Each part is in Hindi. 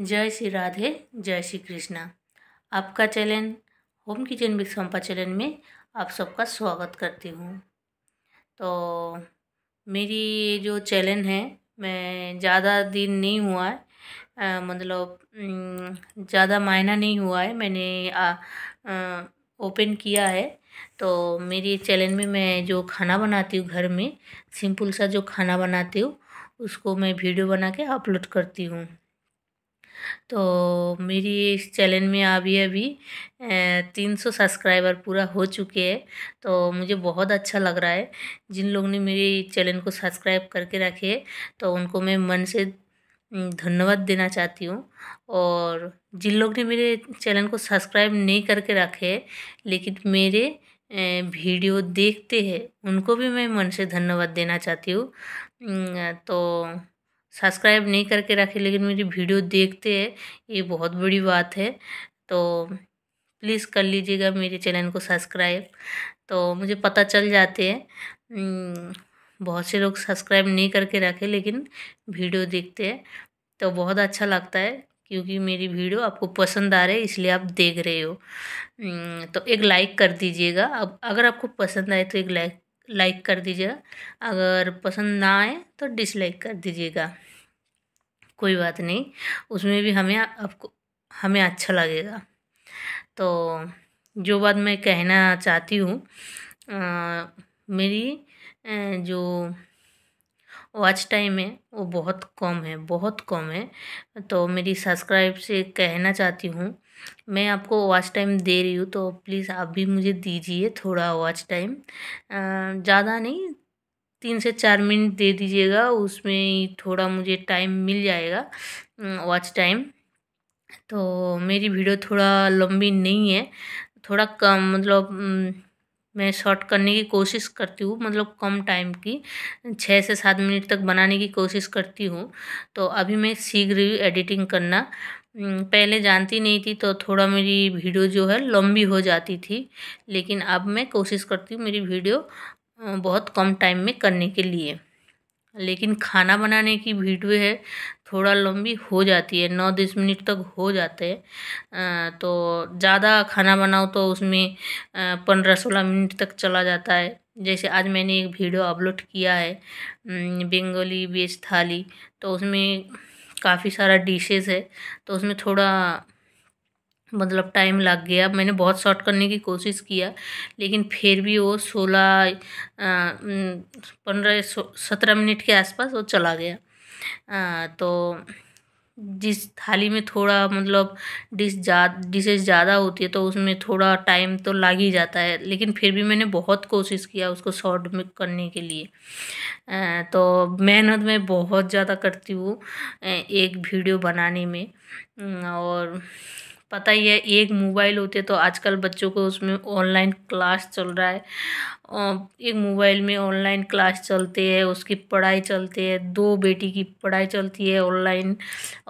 जय श्री राधे जय श्री कृष्णा आपका चैनल होम किचन विक्स सम्पा चैनल में आप सबका स्वागत करती हूँ तो मेरी जो चैलेंज है मैं ज़्यादा दिन नहीं हुआ है मतलब ज़्यादा मायना नहीं हुआ है मैंने ओपन किया है तो मेरी चैनल में मैं जो खाना बनाती हूँ घर में सिंपल सा जो खाना बनाती हूँ उसको मैं वीडियो बना के अपलोड करती हूँ तो मेरी इस चैनल में अभी अभी तीन सौ सब्सक्राइबर पूरा हो चुके हैं तो मुझे बहुत अच्छा लग रहा है जिन लोगों ने मेरे चैनल को सब्सक्राइब करके रखे है तो उनको मैं मन से धन्यवाद देना चाहती हूँ और जिन लोग ने मेरे चैनल को सब्सक्राइब नहीं करके रखे लेकिन मेरे वीडियो देखते हैं उनको भी मैं मन से धन्यवाद देना चाहती हूँ तो सब्सक्राइब नहीं करके रखे लेकिन मेरी वीडियो देखते हैं ये बहुत बड़ी बात है तो प्लीज़ कर लीजिएगा मेरे चैनल को सब्सक्राइब तो मुझे पता चल जाते हैं हम्म, बहुत से लोग सब्सक्राइब नहीं करके रखे लेकिन वीडियो देखते हैं तो बहुत अच्छा लगता है क्योंकि मेरी वीडियो आपको पसंद आ रही है इसलिए आप देख रहे हो हम्म, तो एक लाइक कर दीजिएगा अब अगर आपको पसंद आए तो एक लाइक लाइक कर दीजिएगा अगर पसंद ना आए तो डिसलाइक कर दीजिएगा कोई बात नहीं उसमें भी हमें आपको हमें अच्छा लगेगा तो जो बात मैं कहना चाहती हूँ मेरी जो वॉच टाइम है वो बहुत कम है बहुत कम है तो मेरी सब्सक्राइब से कहना चाहती हूँ मैं आपको वॉच टाइम दे रही हूँ तो प्लीज़ आप भी मुझे दीजिए थोड़ा वॉच टाइम ज़्यादा नहीं तीन से चार मिनट दे दीजिएगा उसमें थोड़ा मुझे टाइम मिल जाएगा वॉच टाइम तो मेरी वीडियो थोड़ा लंबी नहीं है थोड़ा कम मतलब मैं शॉर्ट करने की कोशिश करती हूँ मतलब कम टाइम की छः से सात मिनट तक बनाने की कोशिश करती हूँ तो अभी मैं सीख रही हूँ एडिटिंग करना पहले जानती नहीं थी तो थोड़ा मेरी वीडियो जो है लंबी हो जाती थी लेकिन अब मैं कोशिश करती हूँ मेरी वीडियो बहुत कम टाइम में करने के लिए लेकिन खाना बनाने की वीडियो है थोड़ा लंबी हो जाती है नौ दस मिनट तक हो जाते हैं तो ज़्यादा खाना बनाओ तो उसमें पंद्रह सोलह मिनट तक चला जाता है जैसे आज मैंने एक वीडियो अपलोड किया है बंगाली वेज थाली तो उसमें काफ़ी सारा डिशेस है तो उसमें थोड़ा मतलब टाइम लग गया मैंने बहुत शॉर्ट करने की कोशिश किया लेकिन फिर भी वो सोलह पंद्रह सत्रह मिनट के आसपास वो चला गया आ, तो जिस थाली में थोड़ा मतलब डिश जा डिशेज ज़्यादा होती है तो उसमें थोड़ा टाइम तो लग ही जाता है लेकिन फिर भी मैंने बहुत कोशिश किया उसको शॉर्ट में करने के लिए तो मेहनत मैं बहुत ज़्यादा करती हूँ एक वीडियो बनाने में और पता ही है एक मोबाइल होते तो आजकल बच्चों को उसमें ऑनलाइन क्लास चल रहा है एक मोबाइल में ऑनलाइन क्लास चलते है उसकी पढ़ाई चलती है दो बेटी की पढ़ाई चलती है ऑनलाइन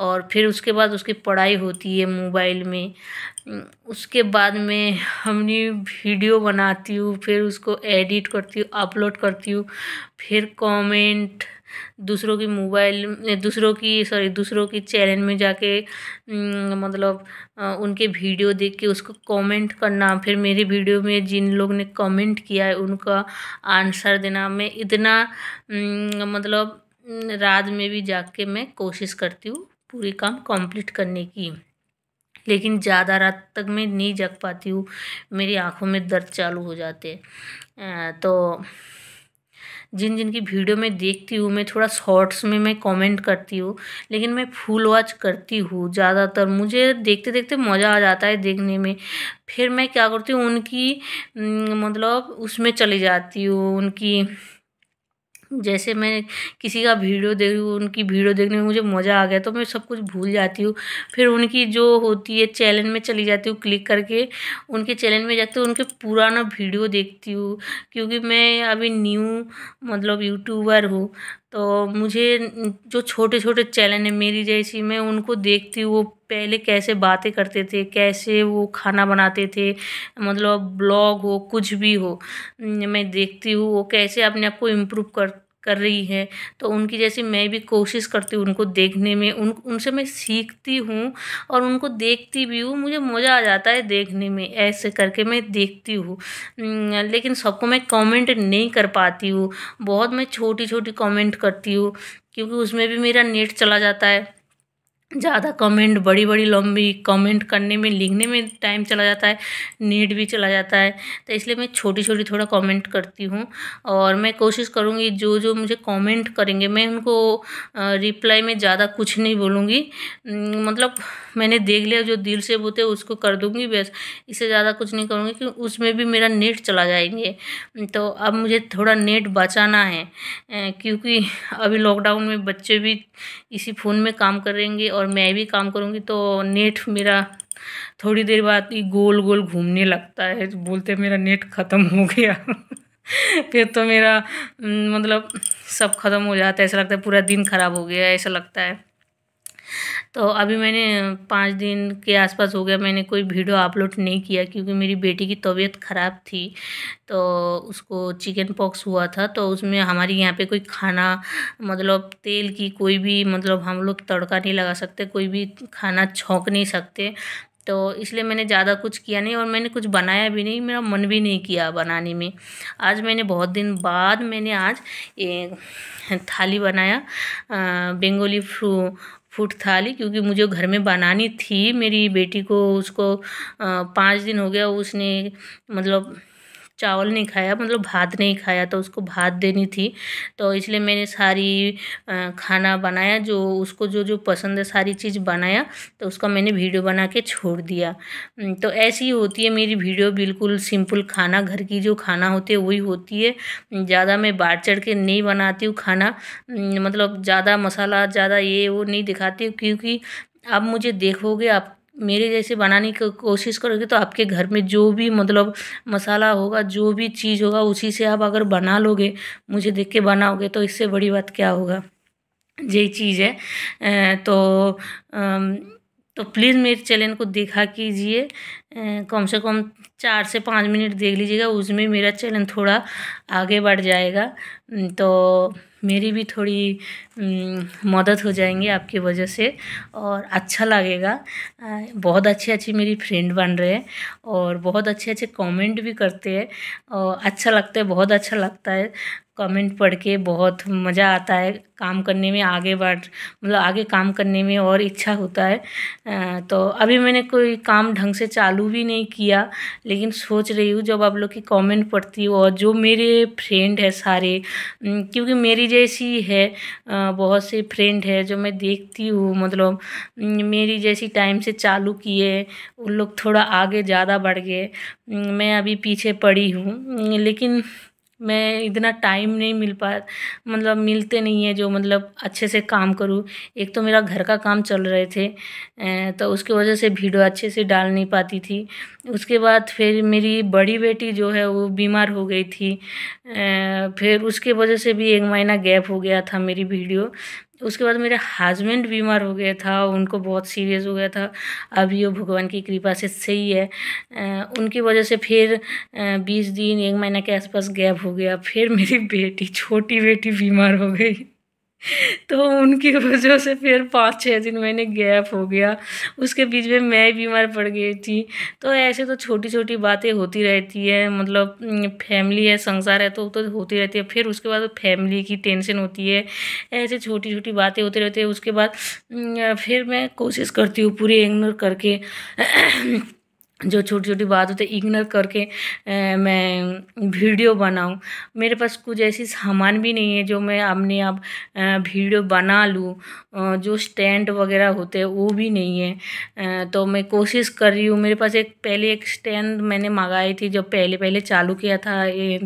और फिर उसके बाद उसकी पढ़ाई होती है मोबाइल में उसके बाद में हमने वीडियो बनाती हूँ फिर उसको एडिट करती हूँ अपलोड करती हूँ फिर कमेंट दूसरों की मोबाइल दूसरों की सॉरी दूसरों की चैनल में जाके मतलब उनके वीडियो देख के उसको कमेंट करना फिर मेरी वीडियो में जिन लोग ने कमेंट किया है उनका आंसर देना मैं इतना मतलब रात में भी जाके मैं कोशिश करती हूँ पूरी काम कंप्लीट करने की लेकिन ज़्यादा रात तक मैं नहीं जग पाती हूँ मेरी आँखों में दर्द चालू हो जाते हैं तो जिन जिन की वीडियो में देखती हूँ मैं थोड़ा शॉर्ट्स में मैं कमेंट करती हूँ लेकिन मैं फुल वॉच करती हूँ ज़्यादातर मुझे देखते देखते मज़ा आ जाता है देखने में फिर मैं क्या करती हूँ उनकी मतलब उसमें चली जाती हूँ उनकी जैसे मैं किसी का वीडियो देखूँ उनकी वीडियो देखने में मुझे मज़ा आ गया तो मैं सब कुछ भूल जाती हूँ फिर उनकी जो होती है चैनल में चली जाती हूँ क्लिक करके उनके चैनल में जाती हूँ उनके पुराना वीडियो देखती हूँ क्योंकि मैं अभी न्यू मतलब यूट्यूबर हूँ तो मुझे जो छोटे छोटे चैनल हैं मेरी जैसी मैं उनको देखती हूँ वो पहले कैसे बातें करते थे कैसे वो खाना बनाते थे मतलब ब्लॉग हो कुछ भी हो मैं देखती हूँ वो कैसे अपने आप को इम्प्रूव कर कर रही है तो उनकी जैसी मैं भी कोशिश करती हूँ उनको देखने में उन उनसे मैं सीखती हूँ और उनको देखती भी हूँ मुझे मज़ा आ जाता है देखने में ऐसे करके मैं देखती हूँ लेकिन सबको मैं कमेंट नहीं कर पाती हूँ बहुत मैं छोटी छोटी कमेंट करती हूँ क्योंकि उसमें भी मेरा नेट चला जाता है ज़्यादा कमेंट बड़ी बड़ी लंबी कमेंट करने में लिखने में टाइम चला जाता है नेट भी चला जाता है तो इसलिए मैं छोटी छोटी थोड़ा कमेंट करती हूँ और मैं कोशिश करूँगी जो जो मुझे कमेंट करेंगे मैं उनको रिप्लाई में ज़्यादा कुछ नहीं बोलूँगी मतलब मैंने देख लिया जो दिल से बोते उसको कर दूँगी बस इससे ज़्यादा कुछ नहीं करूँगी क्योंकि उसमें भी मेरा नेट चला जाएंगे तो अब मुझे थोड़ा नेट बचाना है क्योंकि अभी लॉकडाउन में बच्चे भी इसी फ़ोन में काम करेंगे और और मैं भी काम करूँगी तो नेट मेरा थोड़ी देर बाद ही गोल गोल घूमने लगता है बोलते मेरा नेट ख़त्म हो गया फिर तो मेरा हम्म, मतलब सब ख़त्म हो जाता है ऐसा लगता है पूरा दिन ख़राब हो गया ऐसा लगता है तो अभी मैंने पाँच दिन के आसपास हो गया मैंने कोई वीडियो अपलोड नहीं किया क्योंकि मेरी बेटी की तबीयत ख़राब थी तो उसको चिकन पॉक्स हुआ था तो उसमें हमारी यहाँ पे कोई खाना मतलब तेल की कोई भी मतलब हम लोग तड़का नहीं लगा सकते कोई भी खाना छोंक नहीं सकते तो इसलिए मैंने ज़्यादा कुछ किया नहीं और मैंने कुछ बनाया भी नहीं मेरा मन भी नहीं किया बनाने में आज मैंने बहुत दिन बाद मैंने आज ये थाली बनाया बेंगोली फ्रू फूट थाली क्योंकि मुझे घर में बनानी थी मेरी बेटी को उसको पाँच दिन हो गया उसने मतलब चावल नहीं खाया मतलब भात नहीं खाया तो उसको भात देनी थी तो इसलिए मैंने सारी खाना बनाया जो उसको जो जो पसंद है सारी चीज़ बनाया तो उसका मैंने वीडियो बना के छोड़ दिया तो ऐसी ही होती है मेरी वीडियो बिल्कुल सिंपल खाना घर की जो खाना होती है वही होती है ज़्यादा मैं बाढ़ चढ़ के नहीं बनाती हूँ खाना मतलब ज़्यादा मसाला ज़्यादा ये वो नहीं दिखाती हूँ क्योंकि आप मुझे देखोगे आप मेरे जैसे बनाने की कोशिश करोगे तो आपके घर में जो भी मतलब मसाला होगा जो भी चीज़ होगा उसी से आप अगर बना लोगे मुझे देख के बनाओगे तो इससे बड़ी बात क्या होगा यही चीज़ है तो तो प्लीज़ मेरे चैनल को देखा कीजिए कम से कम चार से पाँच मिनट देख लीजिएगा उसमें मेरा चैनल थोड़ा आगे बढ़ जाएगा तो मेरी भी थोड़ी मदद हो जाएंगी आपकी वजह से और अच्छा लगेगा बहुत अच्छी अच्छी मेरी फ्रेंड बन रहे हैं और बहुत अच्छे अच्छे कमेंट भी करते हैं और अच्छा लगता है बहुत अच्छा लगता है कमेंट पढ़ के बहुत मज़ा आता है काम करने में आगे बढ़ मतलब आगे काम करने में और इच्छा होता है तो अभी मैंने कोई काम ढंग से चालू भी नहीं किया लेकिन सोच रही हूँ जब आप लोग की कमेंट पढ़ती हो और जो मेरे फ्रेंड है सारे क्योंकि मेरी जैसी है बहुत से फ्रेंड है जो मैं देखती हूँ मतलब मेरी जैसी टाइम से चालू किए उन लोग थोड़ा आगे ज़्यादा बढ़ गए मैं अभी पीछे पड़ी हूँ लेकिन मैं इतना टाइम नहीं मिल पा मतलब मिलते नहीं है जो मतलब अच्छे से काम करूँ एक तो मेरा घर का काम चल रहे थे तो उसकी वजह से वीडियो अच्छे से डाल नहीं पाती थी उसके बाद फिर मेरी बड़ी बेटी जो है वो बीमार हो गई थी फिर उसके वजह से भी एक महीना गैप हो गया था मेरी वीडियो उसके बाद मेरे हस्बैंड बीमार हो गया था उनको बहुत सीरियस हो गया था अभी वो भगवान की कृपा से सही है उनकी वजह से फिर बीस दिन एक महीना के आसपास गैप हो गया फिर मेरी बेटी छोटी बेटी बीमार हो गई तो उनकी वजह से फिर पाँच छः दिन मैंने गैप हो गया उसके बीच में मैं बीमार पड़ गई थी तो ऐसे तो छोटी छोटी बातें होती रहती है मतलब फैमिली है संसार है तो तो होती रहती है फिर उसके बाद फैमिली की टेंशन होती है ऐसे छोटी छोटी बातें होती रहती है उसके बाद फिर मैं कोशिश करती हूँ पूरी इग्नोर करके जो छोटी छोटी बात होती है इग्नोर करके मैं वीडियो बनाऊं मेरे पास कुछ ऐसी सामान भी नहीं है जो मैं अपने आप वीडियो बना लूं जो स्टैंड वगैरह होते हैं वो भी नहीं है तो मैं कोशिश कर रही हूँ मेरे पास एक पहले एक स्टैंड मैंने मंगाई थी जब पहले पहले चालू किया था ए,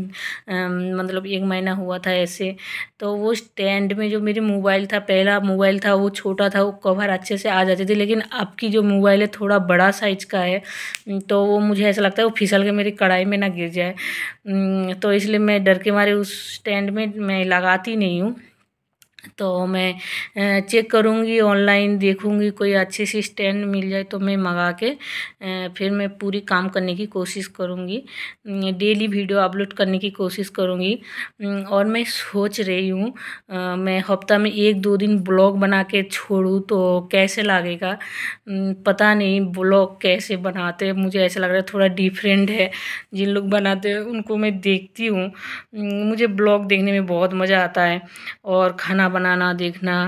मतलब एक महीना हुआ था ऐसे तो वो स्टैंड में जो मेरे मोबाइल था पहला मोबाइल था वो छोटा था वो कवर अच्छे से आ जाते थे लेकिन अब की जो मोबाइल है थोड़ा बड़ा साइज का है तो वो मुझे ऐसा लगता है वो फिसल के मेरी कढ़ाई में ना गिर जाए तो इसलिए मैं डर के मारे उस स्टैंड में मैं लगाती नहीं हूँ तो मैं चेक करूँगी ऑनलाइन देखूँगी कोई अच्छी सी स्टैंड मिल जाए तो मैं मंगा के फिर मैं पूरी काम करने की कोशिश करूँगी डेली वीडियो अपलोड करने की कोशिश करूँगी और मैं सोच रही हूँ मैं हफ्ता में एक दो दिन ब्लॉग बना के छोड़ूँ तो कैसे लगेगा पता नहीं ब्लॉग कैसे बनाते मुझे ऐसा लग रहा है थोड़ा डिफरेंट है जिन लोग बनाते हैं उनको मैं देखती हूँ मुझे ब्लॉग देखने में बहुत मज़ा आता है और खाना बनाना देखना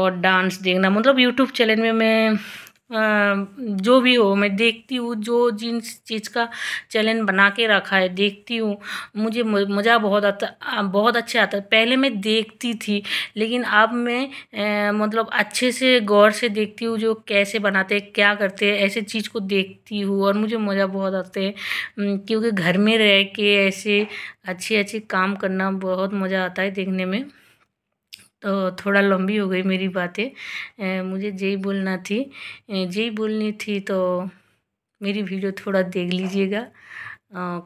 और डांस देखना मतलब यूट्यूब चैनल में मैं जो भी हो मैं देखती हूँ जो जिन चीज़ का चैलेंज बना के रखा है देखती हूँ मुझे मज़ा बहुत आता बहुत अच्छे आता है पहले मैं देखती थी लेकिन अब मैं मतलब अच्छे से गौर से देखती हूँ जो कैसे बनाते हैं क्या करते हैं ऐसे चीज़ को देखती हूँ और मुझे मज़ा बहुत आते हैं क्योंकि घर में रह के ऐसे अच्छे अच्छे काम करना बहुत मज़ा आता है देखने में तो थोड़ा लंबी हो गई मेरी बातें मुझे यही बोलना थी यही बोलनी थी तो मेरी वीडियो थोड़ा देख लीजिएगा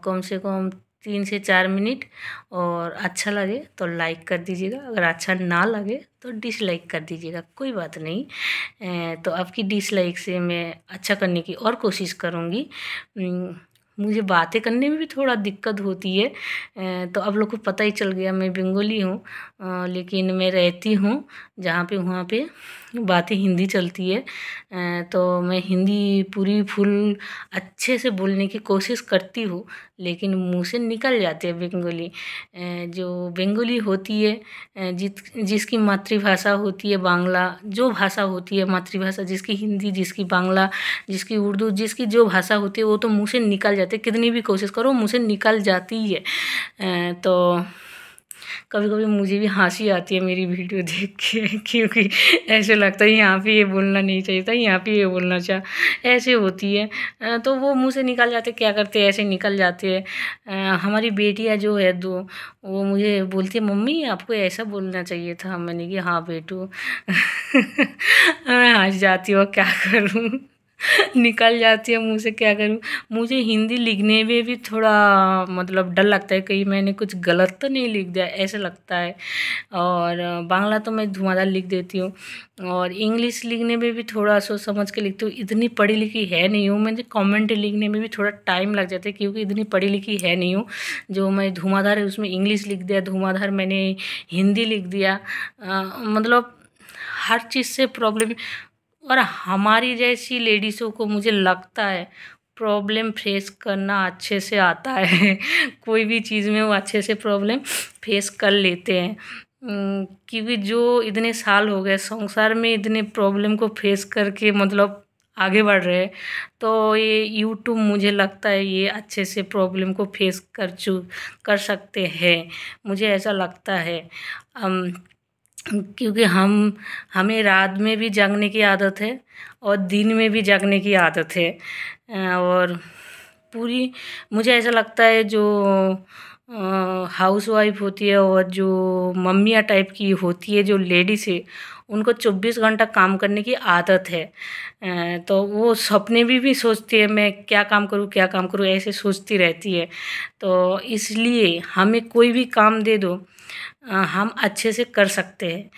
कम से कम तीन से चार मिनट और अच्छा लगे तो लाइक कर दीजिएगा अगर अच्छा ना लगे तो डिसलाइक कर दीजिएगा कोई बात नहीं तो आपकी डिसलाइक से मैं अच्छा करने की और कोशिश करूँगी मुझे बातें करने में भी थोड़ा दिक्कत होती है तो अब लोग को पता ही चल गया मैं बंगाली हूँ लेकिन मैं रहती हूँ जहाँ पे वहाँ पे बातें हिंदी चलती है तो मैं हिंदी पूरी फुल अच्छे से बोलने की कोशिश करती हूँ लेकिन मुँह से निकल जाती है बंगाली जो बंगाली होती है जित जिसकी मातृभाषा होती है बांग्ला जो भाषा होती है मातृभाषा जिसकी हिंदी जिसकी बांग्ला जिसकी उर्दू जिसकी जो भाषा होती है वो तो मुँह से निकल जाती है कितनी भी कोशिश करो मुँह से निकल जाती है तो कभी कभी मुझे भी हंसी आती है मेरी वीडियो देख के क्योंकि ऐसे लगता है यहाँ पे ये बोलना नहीं चाहिए था यहाँ पे ये बोलना चाहिए ऐसे होती है तो वो मुँह से निकल जाते क्या करते ऐसे निकल जाते हैं हमारी बेटियाँ जो है दो वो मुझे बोलती है मम्मी आपको ऐसा बोलना चाहिए था मैंने कि हाँ बेटू मैं हंस जाती हूँ क्या करूँ निकल जाती है मुँह से क्या करूँ मुझे हिंदी लिखने में भी थोड़ा मतलब डर लगता है कहीं मैंने कुछ गलत तो नहीं लिख दिया ऐसा लगता है और बांग्ला तो मैं धुआंधार लिख देती हूँ और इंग्लिश लिखने में भी थोड़ा सोच समझ के लिखती हूँ इतनी पढ़ी लिखी है नहीं हूँ मुझे कॉमेंट लिखने में भी थोड़ा टाइम लग जाता है क्योंकि इतनी पढ़ी लिखी है नहीं हूँ जो मैं धुआंधार है उसमें इंग्लिश लिख दिया धुआंधार मैंने हिंदी लिख दिया मतलब हर चीज़ से प्रॉब्लम और हमारी जैसी लेडीज़ों को मुझे लगता है प्रॉब्लम फेस करना अच्छे से आता है कोई भी चीज़ में वो अच्छे से प्रॉब्लम फेस कर लेते हैं क्योंकि जो इतने साल हो गए संसार में इतने प्रॉब्लम को फेस करके मतलब आगे बढ़ रहे तो ये यूट्यूब मुझे लगता है ये अच्छे से प्रॉब्लम को फेस कर चु कर सकते हैं मुझे ऐसा लगता है क्योंकि हम हमें रात में भी जागने की आदत है और दिन में भी जागने की आदत है और पूरी मुझे ऐसा लगता है जो हाउस वाइफ होती है और जो मम्मियाँ टाइप की होती है जो लेडीज़ है उनको 24 घंटा काम करने की आदत है तो वो सपने भी भी सोचती है मैं क्या काम करूँ क्या काम करूँ ऐसे सोचती रहती है तो इसलिए हमें कोई भी काम दे दो हम अच्छे से कर सकते हैं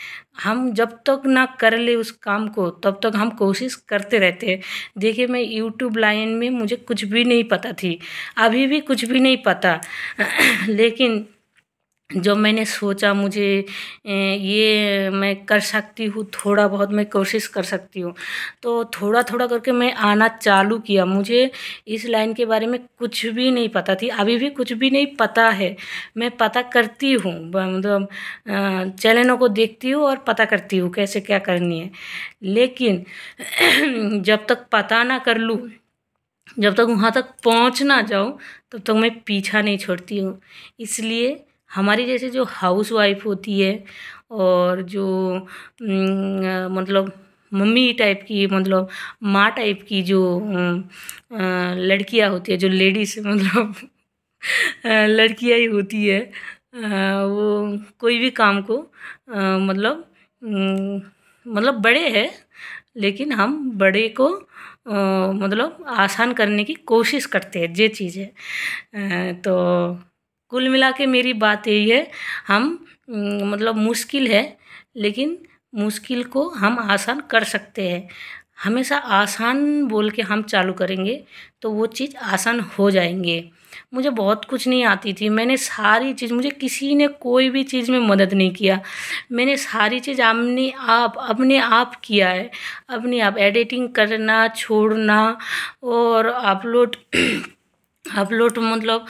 हम जब तक ना कर ले उस काम को तब तक हम कोशिश करते रहते हैं देखिए मैं यूट्यूब लाइन में मुझे कुछ भी नहीं पता थी अभी भी कुछ भी नहीं पता लेकिन जो मैंने सोचा मुझे ये मैं कर सकती हूँ थोड़ा बहुत मैं कोशिश कर सकती हूँ तो थोड़ा थोड़ा करके मैं आना चालू किया मुझे इस लाइन के बारे में कुछ भी नहीं पता थी अभी भी कुछ भी नहीं पता है मैं पता करती हूँ मतलब चैनलों को देखती हूँ और पता करती हूँ कैसे क्या करनी है लेकिन जब तक पता ना कर लूँ जब तक वहाँ तक पहुँच ना जाऊँ तब तक मैं पीछा नहीं छोड़ती हूँ इसलिए हमारी जैसे जो हाउस वाइफ होती है और जो मतलब मम्मी टाइप की मतलब माँ टाइप की जो लड़कियाँ होती है जो लेडीज़ मतलब लड़कियाँ ही होती है वो कोई भी काम को मतलब मतलब बड़े हैं लेकिन हम बड़े को मतलब आसान करने की कोशिश करते हैं जे चीज़ है तो कुल मिला के मेरी बात यही है हम मतलब मुश्किल है लेकिन मुश्किल को हम आसान कर सकते हैं हमेशा आसान बोल के हम चालू करेंगे तो वो चीज़ आसान हो जाएंगे मुझे बहुत कुछ नहीं आती थी मैंने सारी चीज़ मुझे किसी ने कोई भी चीज़ में मदद नहीं किया मैंने सारी चीज़ अपने आप अपने आप किया है अपने आप एडिटिंग करना छोड़ना और अपलोड अपलोड मतलब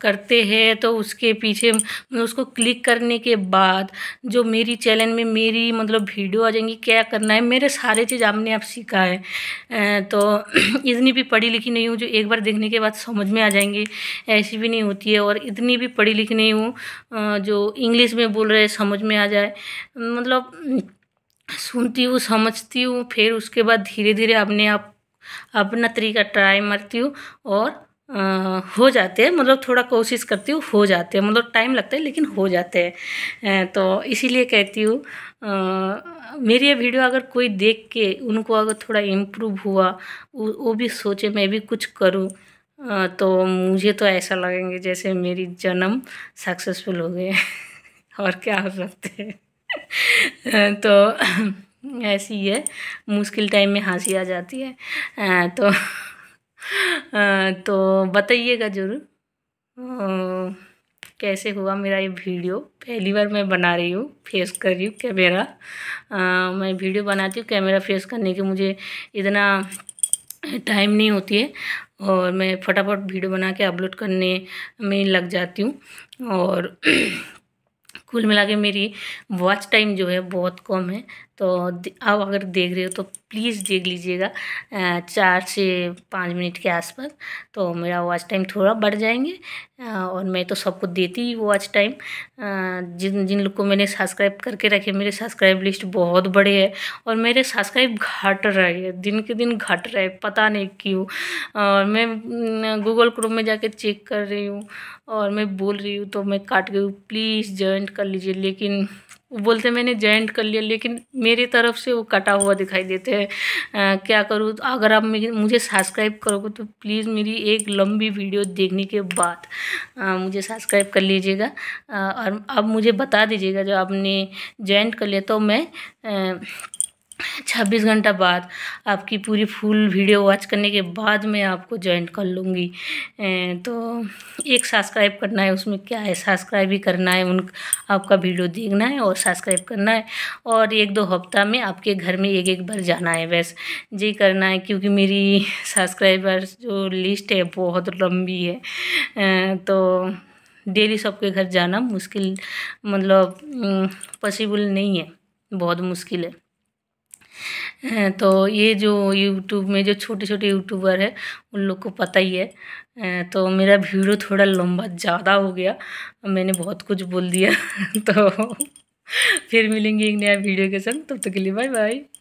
करते हैं तो उसके पीछे उसको क्लिक करने के बाद जो मेरी चैनल में मेरी मतलब वीडियो आ जाएंगी क्या करना है मेरे सारे चीज़ आपने आप सीखा है तो इतनी भी पढ़ी लिखी नहीं हूँ जो एक बार देखने के बाद समझ में आ जाएंगे ऐसी भी नहीं होती है और इतनी भी पढ़ी लिखी नहीं हूँ जो इंग्लिश में बोल रहे समझ में आ जाए मतलब सुनती हूँ समझती हूँ फिर उसके बाद धीरे धीरे अपने आप अपना तरीका ट्राई मारती हूँ और आ, हो जाते हैं मतलब थोड़ा कोशिश करती हूँ हो जाते हैं मतलब टाइम लगता है लेकिन हो जाते हैं तो इसीलिए कहती हूँ मेरी ये वीडियो अगर कोई देख के उनको अगर थोड़ा इम्प्रूव हुआ वो, भी सोचे मैं भी कुछ करूँ तो मुझे तो ऐसा लगेंगे जैसे मेरी जन्म सक्सेसफुल हो गए और क्या हो सकते हैं तो ऐसी है मुश्किल टाइम में हंसी आ जाती है तो तो बताइएगा ज़रूर कैसे हुआ मेरा ये वीडियो पहली बार मैं बना रही हूँ फेस कर रही हूँ कैमरा मैं वीडियो बनाती हूँ कैमरा फेस करने के मुझे इतना टाइम नहीं होती है और मैं फटाफट वीडियो बना के अपलोड करने में लग जाती हूँ और कुल मिला के मेरी वॉच टाइम जो है बहुत कम है तो अब अगर देख रहे हो तो प्लीज़ देख लीजिएगा चार से पाँच मिनट के आसपास तो मेरा वॉच टाइम थोड़ा बढ़ जाएंगे और मैं तो सबको देती ही वॉच टाइम जिन जिन लोग को मैंने सब्सक्राइब करके रखे मेरे सब्सक्राइब लिस्ट बहुत बड़े है और मेरे सब्सक्राइब घट रहे हैं दिन के दिन घट रहे पता नहीं क्यों और मैं गूगल क्रोम में जाके चेक कर रही हूँ और मैं बोल रही हूँ तो मैं काट गई हूँ प्लीज़ ज्वाइंट कर लीजिए लेकिन वो बोलते मैंने जॉइंट कर लिया लेकिन मेरी तरफ से वो कटा हुआ दिखाई देते हैं क्या करूँ अगर आप मुझे सब्सक्राइब करोगे तो प्लीज़ मेरी एक लंबी वीडियो देखने के बाद आ, मुझे सब्सक्राइब कर लीजिएगा और अब मुझे बता दीजिएगा जो आपने जॉइंट कर लिया तो मैं आ, छब्बीस घंटा बाद आपकी पूरी फुल वीडियो वॉच करने के बाद मैं आपको ज्वाइन कर लूँगी तो एक सब्सक्राइब करना है उसमें क्या है सब्सक्राइब ही करना है उन आपका वीडियो देखना है और सब्सक्राइब करना है और एक दो हफ्ता में आपके घर में एक एक बार जाना है बस ये करना है क्योंकि मेरी सब्सक्राइबर्स जो लिस्ट है बहुत लंबी है तो डेली सबके घर जाना मुश्किल मतलब पॉसिबल नहीं है बहुत मुश्किल है तो ये जो यूट्यूब में जो छोटे छोटे यूट्यूबर है उन लोग को पता ही है तो मेरा वीडियो थोड़ा लंबा ज़्यादा हो गया मैंने बहुत कुछ बोल दिया तो फिर मिलेंगे एक नया वीडियो के संग तब तक तो के लिए बाय बाय